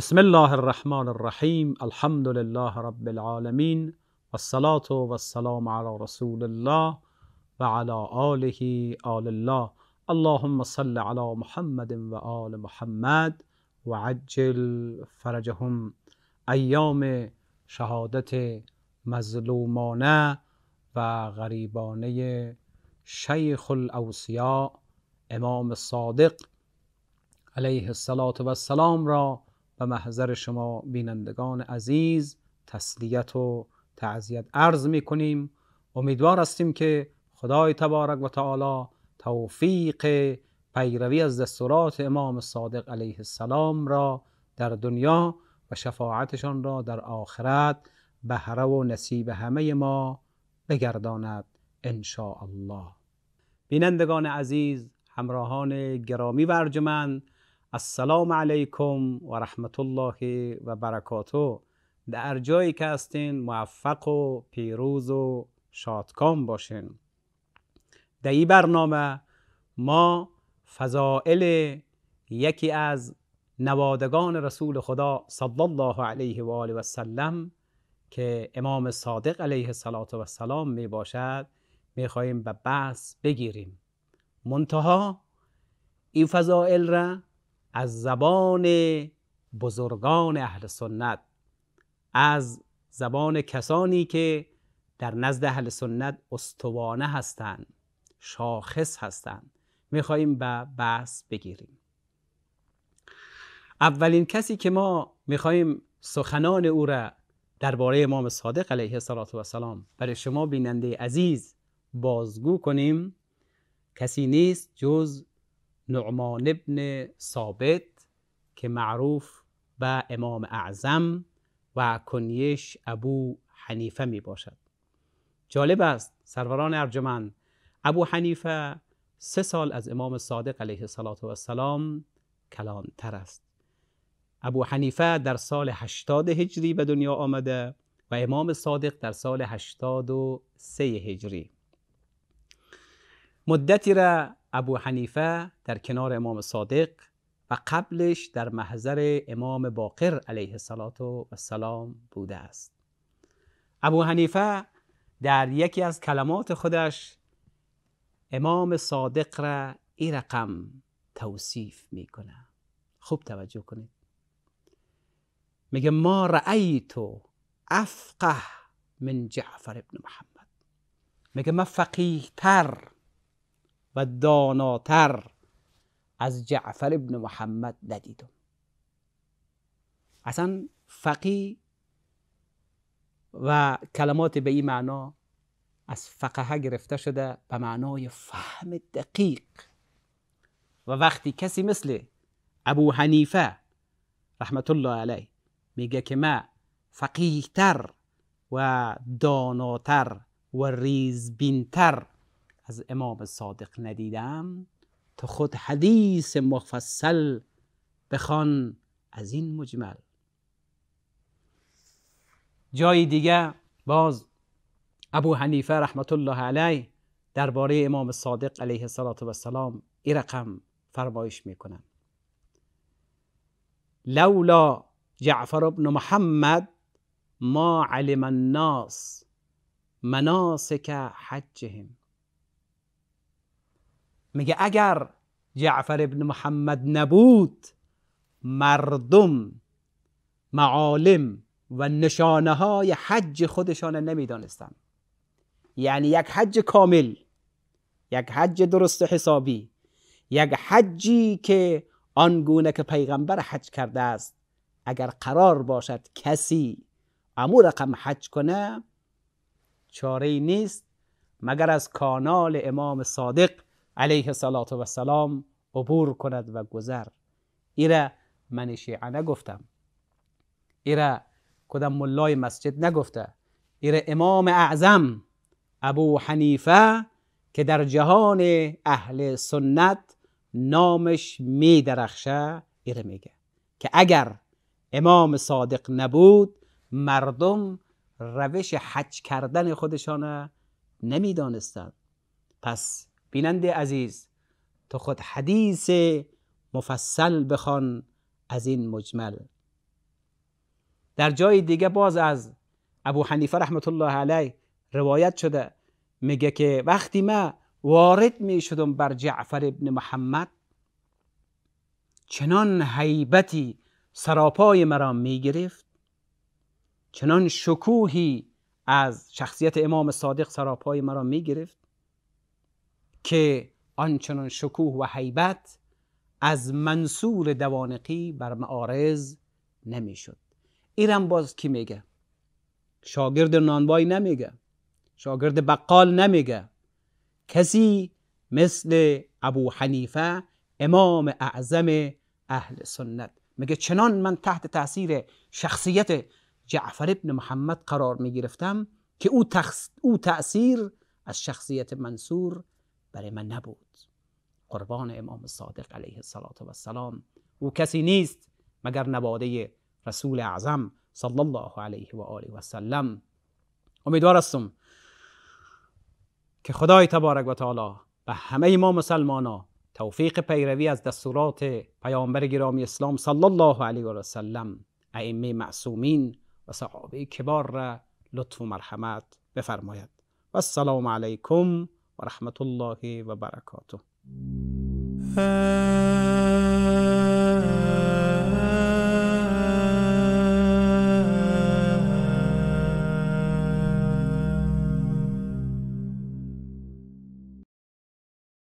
بسم الله الرحمن الرحیم الحمد لله رب العالمين والصلاة والسلام على رسول الله وعلى آله آل الله اللهم صل على محمد و محمد وعجل فرجهم ایام شهادت مظلومانه و غریبانه شیخ الاوصیا امام صادق علیه الصلاة والسلام را و محضر شما بینندگان عزیز تسلیت و تعذیت عرض می کنیم امیدوار هستیم که خدای تبارک و تعالی توفیق پیروی از دستورات امام صادق علیه السلام را در دنیا و شفاعتشان را در آخرت بهره و نصیب همه ما بگرداند ان الله بینندگان عزیز همراهان گرامی و ارجمند السلام علیکم و رحمت الله و برکاته در جایی که هستین موفق و پیروز و شادکام باشین در این برنامه ما فضائل یکی از نوادگان رسول خدا صلی الله علیه و آله و سلم که امام صادق علیه السلام می باشد می خواهیم به بحث بگیریم منتها این فضائل را از زبان بزرگان اهل سنت از زبان کسانی که در نزد اهل سنت استوانه هستند شاخص هستند میخواهیم به بحث بگیریم اولین کسی که ما میخواهیم سخنان او را درباره امام صادق علیه السلام برای شما بیننده عزیز بازگو کنیم کسی نیست جز نعمان ابن ثابت که معروف به امام اعظم و کنیش ابو حنیفه می باشد جالب است سروران ارجمند ابو حنیفه سه سال از امام صادق علیه السلام تر است ابو حنیفه در سال 80 هجری به دنیا آمده و امام صادق در سال 83 هجری مدتی را ابو حنیفه در کنار امام صادق و قبلش در محضر امام باقر علیه السلام بوده است ابو حنیفه در یکی از کلمات خودش امام صادق را این رقم توصیف میکنه خوب توجه کنید میگه ما رأیتو افقه من جعفر ابن محمد میگه من فقیه تر و داناتر از جعفر ابن محمد ندیدم اصلا فقی و کلمات به این معنا از فقه گرفته شده به معنای فهم دقیق و وقتی کسی مثل ابو حنیفه رحمت الله علیه میگه که من فقیهتر و داناتر و ریزبینتر از امام صادق ندیدم تو خود حدیث مفصل بخوان از این مجمل جای دیگه باز ابو حنیفه رحمت الله علیه درباره امام صادق علیه السلام این رقم فرمایش میکنن لولا جعفر ابن محمد ما علم الناس مناسک حجهم میگه اگر جعفر ابن محمد نبود مردم معالم و نشانه های حج خودشان نمیدانستند یعنی یک حج کامل یک حج درست حسابی یک حجی که آنگونه که پیغمبر حج کرده است اگر قرار باشد کسی امو رقم حج کنه چاره نیست مگر از کانال امام صادق علیه صلات و سلام عبور کند و گذر ایره من شیعه نگفتم ایره کدام ملای مسجد نگفته ایره امام اعظم ابو حنیفه که در جهان اهل سنت نامش می درخشه ایره میگه که اگر امام صادق نبود مردم روش حج کردن خودشان نمیدانستند پس بیننده عزیز تو خود حدیث مفصل بخوان از این مجمل در جای دیگه باز از ابو حنیفه رحمت الله علیه روایت شده میگه که وقتی ما وارد می شدم بر جعفر ابن محمد چنان حیبتی سراپای مرا می گرفت چنان شکوهی از شخصیت امام صادق سراپای مرا می گرفت که آنچنان شکوه و حیبت از منصور دوانقی بر معارض نمیشد ایرم باز کی میگه شاگرد نانبای نمیگه شاگرد بقال نمیگه کسی مثل ابو حنیفه امام اعظم اهل سنت میگه چنان من تحت تاثیر شخصیت جعفر ابن محمد قرار میگرفتم که او, او تأثیر از شخصیت منصور برای من نبود قربان امام صادق علیه السلام او کسی نیست مگر نواده رسول اعظم صلی الله علیه و آله و سلم امیدوار هستم که خدای تبارک و تعالی به همه ما مسلمانا توفیق پیروی از دستورات پیامبر گرامی اسلام صلی الله علیه و سلم ائمه معصومین و صحابه کبار را لطف و مرحمت بفرماید و السلام علیکم ورحمة الله وبركاته آه.